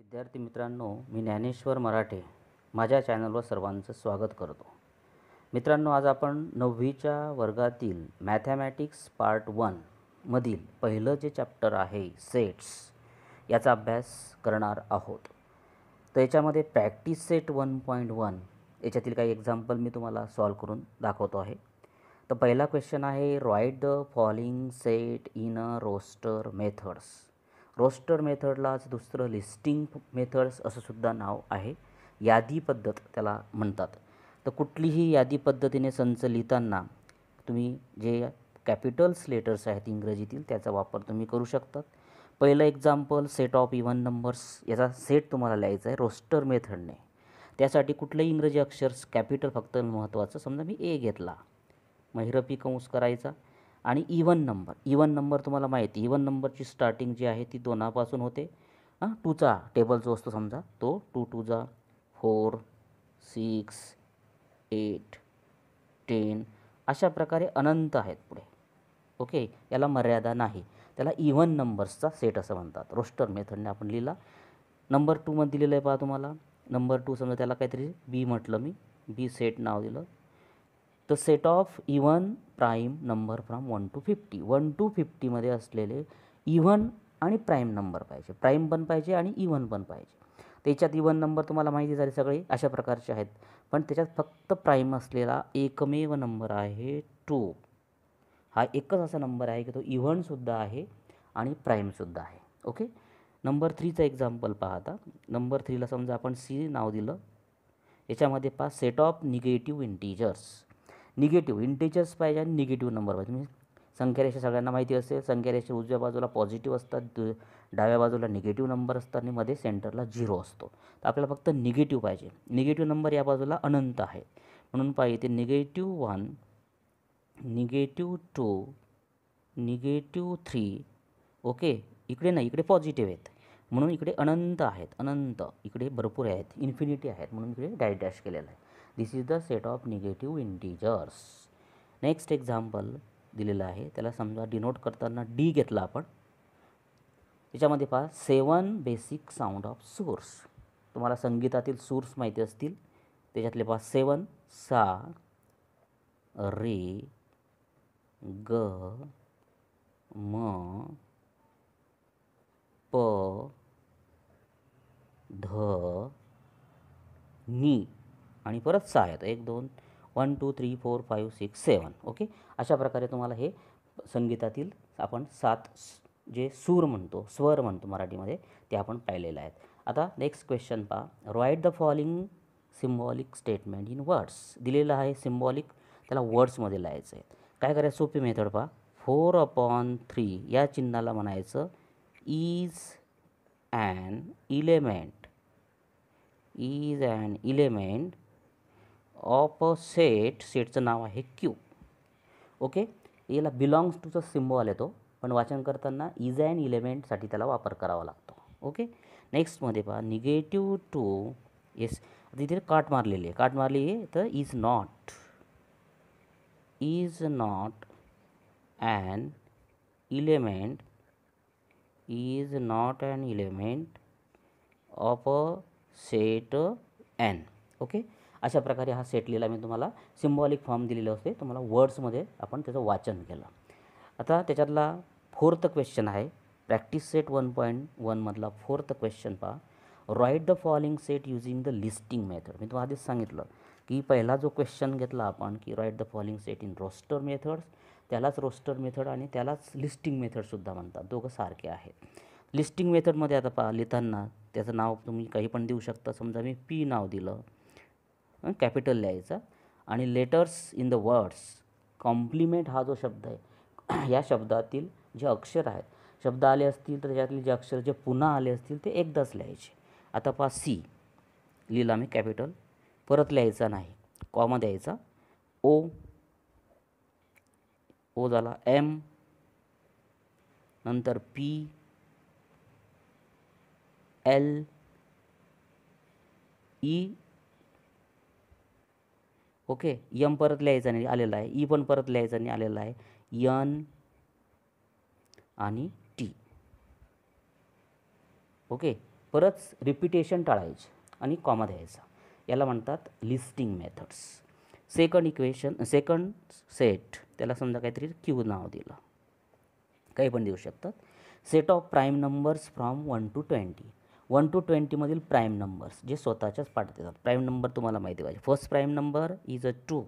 विद्यार्थी मित्रांनो मी ज्ञानेश्वर मराठे माझ्या चॅनलवर सर्वांचं स्वागत करतो मित्रांनो आज आपण नववीच्या वर्गातील मॅथॅमॅटिक्स पार्ट वनमधील पहिलं जे चॅप्टर आहे सेट्स याचा अभ्यास करणार आहोत तर याच्यामध्ये practice set one point one याच्यातील काही एक्झाम्पल मी तुम्हाला सॉल्व करून दाखवतो आहे तर पहिला क्वेश्चन आहे write the following set in a roster methods roster मेथडलाच दुसरं लिस्टिंग मेथड्स असं सुद्धा नाव आहे यादी पद्धत त्याला म्हणतात तर कुठलीही यादी पद्धतीने संच लिहिताना तुम्ही जे कॅपिटल्स लेटर्स आहेत इंग्रजीतील त्याचा वापर तुम्ही करू शकतात पहिलं example set of even numbers याचा सेट तुम्हाला लिहायचा आहे रोस्टर मेथडने त्यासाठी कुठलंही इंग्रजी अक्षर कॅपिटल फक्त महत्त्वाचं समजा मी ए घेतला महिरपी कंस करायचा आणि इवन नंबर इवन नंबर तुम्हाला माहिती इवन नंबरची स्टार्टिंग जी आहे ती दोनापासून होते हां टूचा टेबल जो असतो समजा तो टू टूचा फोर सिक्स एट टेन अशा प्रकारे अनंत आहेत पुढे ओके याला मर्यादा नाही त्याला इव्हन नंबर्सचा सेट असं म्हणतात रोस्टर मेथडने आपण लिहिला नंबर टूमध्ये दिलेलं आहे पहा तुम्हाला नंबर टू समजा त्याला काहीतरी बी म्हटलं मी बी सेट नाव दिलं the set of even prime number from one to fifty one to फिफ्टीमध्ये असलेले इव्हन आणि प्राईम नंबर पाहिजे प्राईम पण पाहिजे आणि इव्हन पण पाहिजे त्याच्यात इवन नंबर तुम्हाला माहिती झाले सगळे अशा प्रकारचे आहेत पण त्याच्यात फक्त प्राईम असलेला एकमेव नंबर आहे टू हा एकच असा नंबर आहे की तो इव्हनसुद्धा आहे आणि प्राईमसुद्धा आहे ओके नंबर थ्रीचं एक्झाम्पल पाहता नंबर थ्रीला समजा आपण सी नाव दिलं याच्यामध्ये पहा set of negative integers negative integers पाहिजे आणि निगेटिव्ह नंबर पाहिजे म्हणजे संख्या संख्यारेषा सगळ्यांना माहिती असेल संख्यारेषा उजव्या बाजूला पॉझिटिव्ह असतात दु डाव्या बाजूला निगेटिव्ह नंबर असतात आणि मध्ये सेंटरला झिरो असतो तर आपल्याला फक्त निगेटिव्ह पाहिजे निगेटिव्ह नंबर या बाजूला अनंत आहे म्हणून पाहिजे ते negative one negative two negative three okay इकडे नाही इकडे पॉझिटिव्ह आहेत म्हणून इकडे अनंत आहेत अनंत इकडे भरपूर आहेत इन्फिनिटी आहेत म्हणून इकडे डॅश डॅश केलेलं आहे this is the set of negative integers next example दिलेलं आहे त्याला समजा डिनोट करताना डी घेतला आपण त्याच्यामध्ये पहा seven basic sound of source तुम्हाला संगीतातील सूर्स माहिती असतील त्याच्यातले पहा सेवन सा रे ग म प ध नी आणि परत सहा आहेत एक दोन one two three four five six seven okay अशा प्रकारे तुम्हाला हे संगीतातील आपण सात जे सूर म्हणतो स्वर म्हणतो मराठीमध्ये ते आपण पाहिलेलं आहेत आता नेक्स्ट क्वेश्चन पहा write the following symbolic statement in words दिलेलं आहे सिम्बॉलिक त्याला वर्ड्समध्ये लिहायचं आहे काय करायचं सोपी मेथड पहा फोर अपॉन थ्री या चिन्हाला म्हणायचं is an element is an element of set सेटचं नाव आहे क्यू ओके याला बिलॉंग्स टूचा सिम्बॉल येतो पण वाचन करताना इज अँड इलेमेंटसाठी त्याला वापर करावा लागतो ओके नेक्स्टमध्ये पहा निगेटिव्ह टू येस तिथे काट मारलेली आहे काट मारली आहे तर is not is not an element is not an element of a set N okay अशा प्रकारे हा सेटलेला मी तुम्हाला सिम्बॉलिक फॉर्म दिलेला असते तुम्हाला वर्ड्समध्ये आपण त्याचं वाचन केलं आता त्याच्यातला फोर्थ क्वेश्चन आहे प्रॅक्टिस सेट वन पॉईंट वनमधला फोर्थ क्वेश्चन पहा write the following set using the listing method मी तुम्हाला आधीच सांगितलं की पहिला जो क्वेश्चन घेतला आपण की write the following set in roster methods त्यालाच रोस्टर मेथड आणि त्यालाच लिस्टिंग मेथडसुद्धा म्हणतात दोघं सारखे आहेत लिस्टिंग मेथडमध्ये आता पहा लिहिताना त्याचं नाव तुम्ही काही पण देऊ शकता समजा मी पी नाव दिलं कॅपिटल लिहायचा आणि letters in the words complement हा जो शब्द आहे या शब्दातील जे अक्षर आहेत शब्द आले असतील तर त्याच्यातले जे अक्षर जे पुन्हा आले असतील ते एकदाच लिहायचे आता पहा सी लिहिला मी कॅपिटल परत लिहायचा नाही कॉमा द्यायचा ओ ओ झाला एम नंतर P L E okay M परत लिहायचा नाही आलेला आहे ई पण परत लिहायचा नाही आलेला आहे यन आणि टी ओके परत रिपिटेशन टाळायचं आणि कॉमा द्यायचा याला म्हणतात listing methods second equation second set त्याला समजा काहीतरी क्यू नाव दिलं काही पण देऊ शकतात set of prime numbers from one to twenty one to ट्वेंटीमधील प्राईम नंबर्स जे स्वतःच्याच पाठ प्राईम नंबर तुम्हाला माहिती पाहिजे first prime number is a two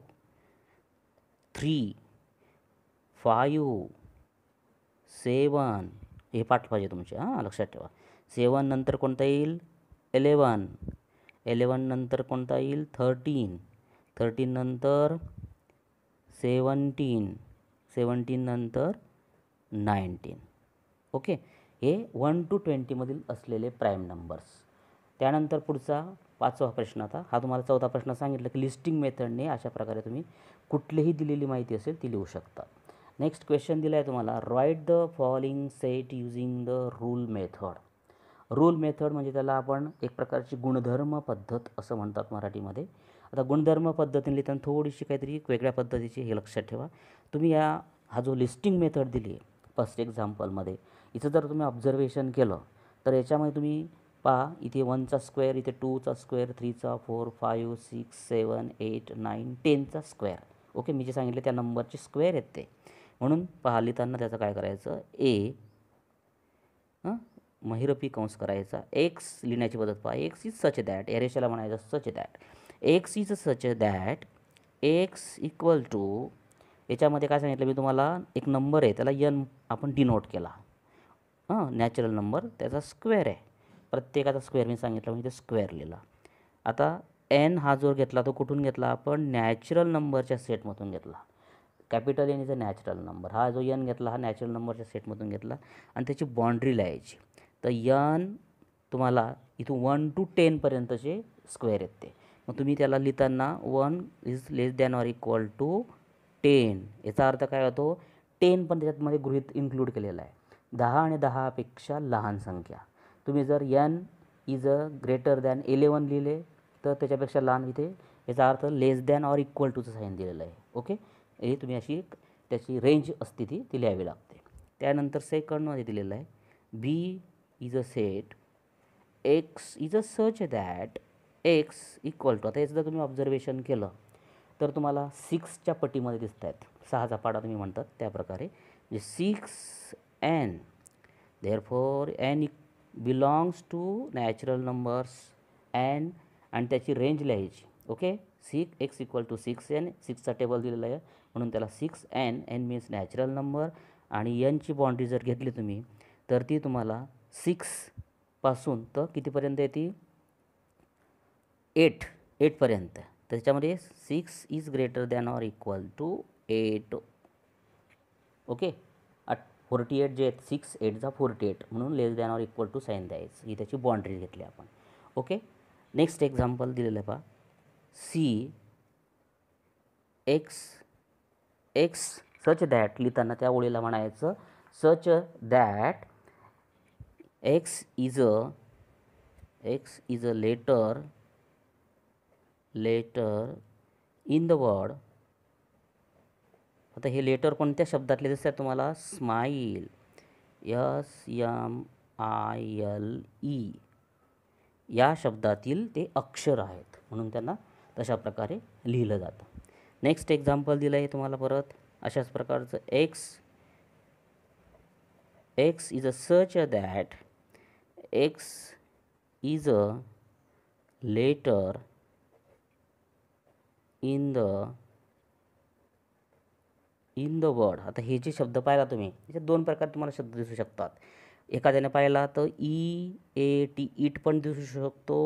three five seven हे पाठ पाहिजे तुमचे हां लक्षात ठेवा सेवन नंतर कोणता येईल एलेवन एलेवन नंतर कोणता येईल थर्टीन थर्टीन नंतर सेवन्टीन सेवन्टीन नंतर नाईन्टीन ओके हे वन टू ट्वेंटीमधील असलेले प्राईम नंबर्स त्यानंतर पुढचा पाचवा प्रश्न आता हा तुम्हाला चौथा प्रश्न सांगितलं की लिस्टिंग मेथडने अशा प्रकारे तुम्ही कुठलीही दिलेली माहिती असेल ती लिहू शकता नेक्स्ट क्वेश्चन दिला आहे तुम्हाला write the following set using the rule method rule method म्हणजे त्याला आपण एक प्रकारची गुणधर्म पद्धत असं म्हणतात मराठीमध्ये आता गुणधर्म पद्धतीने लिहिताना थोडीशी काहीतरी वेगळ्या पद्धतीची हे लक्षात ठेवा तुम्ही या हा जो लिस्टिंग मेथड दिली आहे फर्स्ट एक्झाम्पलमध्ये इथं जर तुम्ही ऑब्झर्वेशन केलं तर याच्यामध्ये तुम्ही पहा इथे वनचा स्क्वेअर इथे टूचा स्क्वेअर थ्रीचा four five six seven eight nine टेनचा स्क्वेअर ओके मी जे सांगितले त्या नंबरचे स्क्वेअर आहेत ते म्हणून पहा लिहिताना त्याचं काय करायचं ए महिरपी कंस करायचा एक्स लिहिण्याची पद्धत पहा एक्स इज सच दॅट एरेशाला म्हणायचं such that X is such that X equal to याच्यामध्ये काय सांगितलं मी तुम्हाला एक नंबर आहे त्याला यन आपण डिनोट केला हां नॅचरल नंबर त्याचा स्क्वेअर आहे प्रत्येकाचा स्क्वेअर मी सांगितलं म्हणजे स्क्वेअर लिहिला आता एन हा जो घेतला तो कुठून घेतला आपण नॅचरल नंबरच्या सेटमधून घेतला capital N is a natural number हा जो यन घेतला हा नॅचरल नंबरच्या सेटमधून घेतला आणि त्याची बाँड्री लिहायची तर यन तुम्हाला इथून वन टू टेनपर्यंतचे स्क्वेअर येते ते मग तुम्ही त्याला लिहिताना one is less than or equal to ten याचा अर्थ काय होतो टेन पण त्याच्यातमध्ये गृहित इन्क्लूड केलेला आहे दहा आणि दहापेक्षा लहान संख्या तुम्ही जर N is a greater than eleven लिहिले तर त्याच्यापेक्षा लहान इथे याचा अर्थ लेस दॅन ऑर इक्वल टूचं साईन दिलेलं आहे ओके हे तुम्ही अशी त्याची रेंज असते ती ती लिहावी लागते त्यानंतर सेकंडमध्ये दिलेलं आहे B is a set X is a such that X equal to आता हे जर तुम्ही ऑब्झर्वेशन केलं तर तुम्हाला सिक्सच्या पटीमध्ये दिसत आहेत सहाचा पाडा तुम्ही म्हणतात त्याप्रकारे म्हणजे six n. Therefore, n e- belongs to natural numbers n आणि त्याची रेंज लिहायची okay six X equal to six N सिक्सचा टेबल दिलेला आहे म्हणून त्याला six N N means natural number आणि एनची बाउंड्री जर घेतली तुम्ही तर ती तुम्हाला सिक्सपासून तर कितीपर्यंत येते एट एटपर्यंत त्याच्यामध्ये six is greater than or equal to eight okay forty eight जे आहेत सिक्स एटचा फोर्टी एट म्हणून लेस दॅनवर इक्वल टू साईन द्यायचं ही त्याची बाउंड्री घेतली आपण ओके नेक्स्ट एक्झाम्पल दिलेलं आहे पहा C X X such that लिहिताना त्या ओळीला म्हणायचं such that X is a X is a letter letter in the word आता हे लेटर कोणत्या शब्दातले जसं तुम्हाला smile S M I L E या शब्दातील ते अक्षर आहेत म्हणून त्यांना तशा प्रकारे लिहिलं जातं नेक्स्ट एक्झाम्पल दिलं आहे तुम्हाला परत अशाच प्रकारचं X X is a such a that X is a letter in the in the word आता हे जे शब्द पाहिला तुम्ही याचे दोन प्रकार तुम्हाला शब्द दिसू शकतात एखाद्याने पाहिला तर ई ए टी ईट पण दिसू शकतो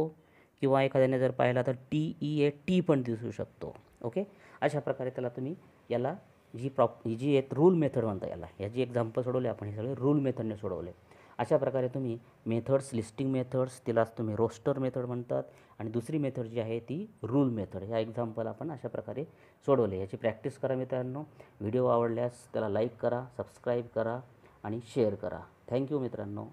किंवा एखाद्याने जर पाहिला तर टी ई ए टी पण दिसू शकतो ओके अशा प्रकारे त्याला तुम्ही याला जी प्रॉप ही जी एक रूल मेथड म्हणता याला याची एक्झाम्पल सोडवले आपण हे सगळे रूल मेथडने सोडवले अशा प्रकारे तुम्ही मेथड्स लिस्टिंग मेथड्स तिलाच तुम्ही रोस्टर मेथड म्हणतात आणि दुसरी मेथड जी आहे ती रूल मेथड ह्या एक्झाम्पल आपण अशा प्रकारे सोडवले याची प्रॅक्टिस करा मित्रांनो व्हिडिओ आवडल्यास त्याला लाईक करा सबस्क्राईब करा आणि शेअर करा थँक्यू मित्रांनो